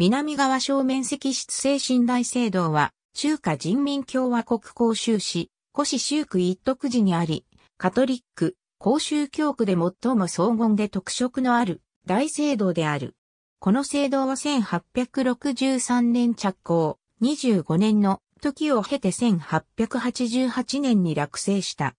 南側正面石室精神大聖堂は、中華人民共和国公衆市、古市州区一徳寺にあり、カトリック、公衆教区で最も荘厳で特色のある大聖堂である。この聖堂は1863年着工、25年の時を経て1888年に落成した。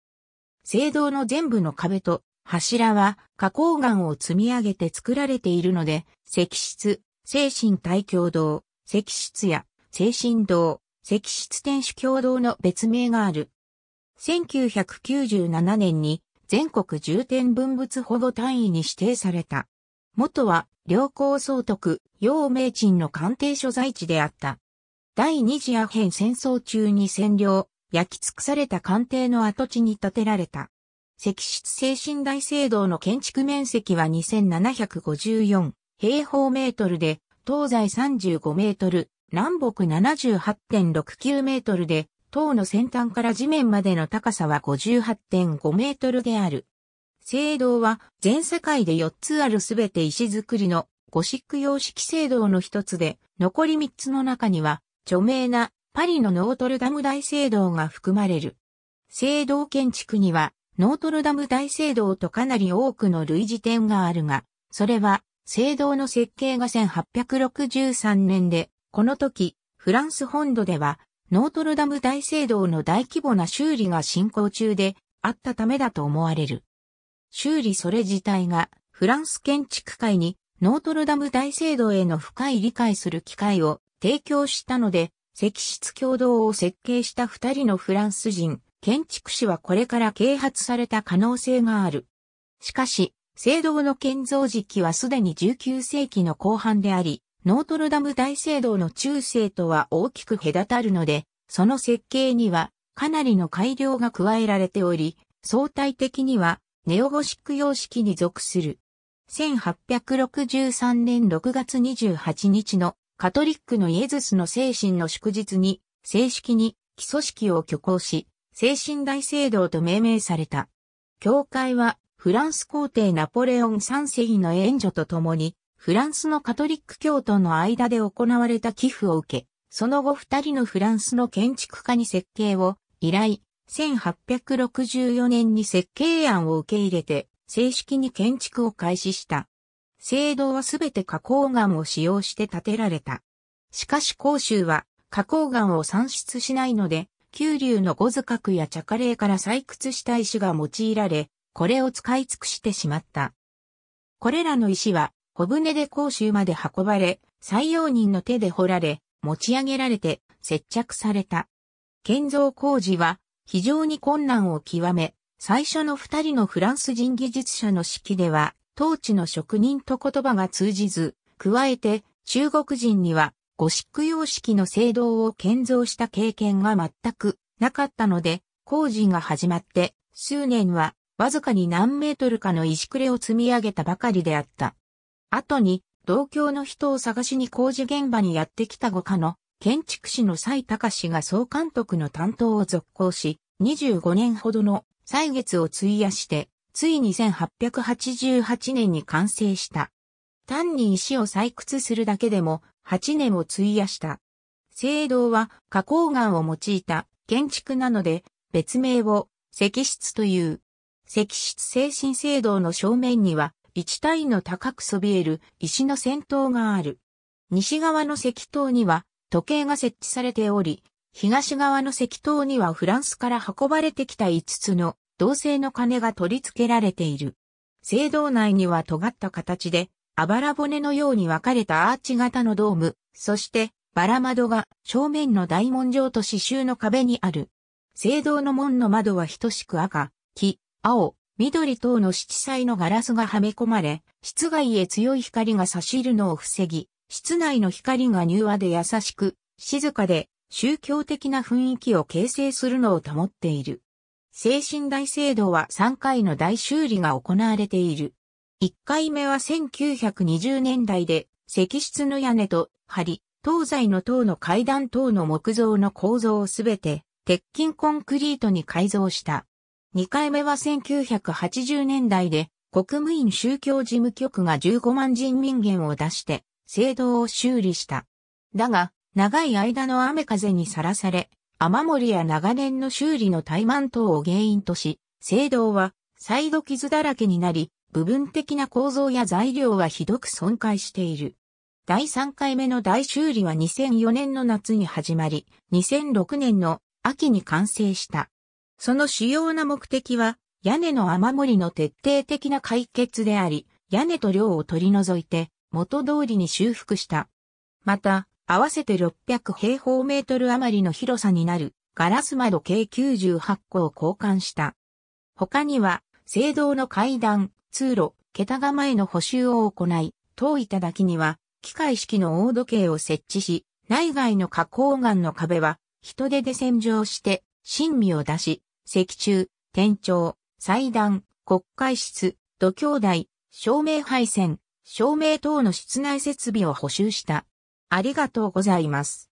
聖堂の全部の壁と柱は花崗岩を積み上げて作られているので、石室、精神体共同、石室や精神堂、石室天守共同の別名がある。1997年に全国重点文物保護単位に指定された。元は良好総督、陽明鎮の官邸所在地であった。第二次アヘン戦争中に占領、焼き尽くされた官邸の跡地に建てられた。石室精神大聖堂の建築面積は2754平方メートルで、東西35メートル、南北78.69メートルで、塔の先端から地面までの高さは58.5メートルである。聖堂は全世界で4つあるすべて石造りのゴシック様式聖堂の一つで、残り3つの中には著名なパリのノートルダム大聖堂が含まれる。聖堂建築にはノートルダム大聖堂とかなり多くの類似点があるが、それは聖堂の設計が1863年で、この時、フランス本土では、ノートルダム大聖堂の大規模な修理が進行中であったためだと思われる。修理それ自体がフランス建築界にノートルダム大聖堂への深い理解する機会を提供したので、石室共同を設計した二人のフランス人、建築士はこれから啓発された可能性がある。しかし、聖堂の建造時期はすでに19世紀の後半であり、ノートルダム大聖堂の中世とは大きく隔たるので、その設計にはかなりの改良が加えられており、相対的にはネオゴシック様式に属する。1863年6月28日のカトリックのイエズスの精神の祝日に正式に基礎式を挙行し、精神大聖堂と命名された。教会はフランス皇帝ナポレオン三世の援助とともに、フランスのカトリック教徒の間で行われた寄付を受け、その後二人のフランスの建築家に設計を依頼、1864年に設計案を受け入れて、正式に建築を開始した。聖堂はすべて花崗岩を使用して建てられた。しかし甲州は花崗岩を産出しないので、九流の五塚区や茶カレーから採掘した石が用いられ、これを使い尽くしてしまった。これらの石は、小舟で甲州まで運ばれ、採用人の手で掘られ、持ち上げられて、接着された。建造工事は、非常に困難を極め、最初の二人のフランス人技術者の指揮では、当地の職人と言葉が通じず、加えて、中国人には、ゴシック様式の聖堂を建造した経験が全くなかったので、工事が始まって、数年はわずかに何メートルかの石くれを積み上げたばかりであった。後に、同郷の人を探しに工事現場にやってきた五課の建築士の蔡隆氏が総監督の担当を続行し、25年ほどの歳月を費やして、ついに1888年に完成した。単に石を採掘するだけでも8年を費やした。聖堂は花崗岩を用いた建築なので別名を石室という。石室精神聖堂の正面には、一体の高くそびえる石の先頭がある。西側の石塔には時計が設置されており、東側の石塔にはフランスから運ばれてきた5つの銅製の鐘が取り付けられている。聖堂内には尖った形で、あばら骨のように分かれたアーチ型のドーム、そしてバラ窓が正面の大門状と刺繍の壁にある。聖堂の門の窓は等しく赤、木、青、緑等の色彩のガラスがはめ込まれ、室外へ強い光が差し入るのを防ぎ、室内の光が柔和で優しく、静かで宗教的な雰囲気を形成するのを保っている。精神大聖堂は3回の大修理が行われている。1回目は1920年代で、石室の屋根と梁、東西の塔の階段等の木造の構造をすべて、鉄筋コンクリートに改造した。2回目は1980年代で、国務院宗教事務局が15万人民元を出して、制度を修理した。だが、長い間の雨風にさらされ、雨漏りや長年の修理の怠慢等を原因とし、制度は再度傷だらけになり、部分的な構造や材料はひどく損壊している。第3回目の大修理は2004年の夏に始まり、2006年の秋に完成した。その主要な目的は、屋根の雨漏りの徹底的な解決であり、屋根と量を取り除いて、元通りに修復した。また、合わせて600平方メートル余りの広さになる、ガラス窓計98個を交換した。他には、聖堂の階段、通路、桁構えの補修を行い、当頂には、機械式の大時計を設置し、内外の花崗岩の壁は、人手で洗浄して、新味を出し、石柱、天長祭壇、国会室、土兄弟、照明配線、照明等の室内設備を補修した。ありがとうございます。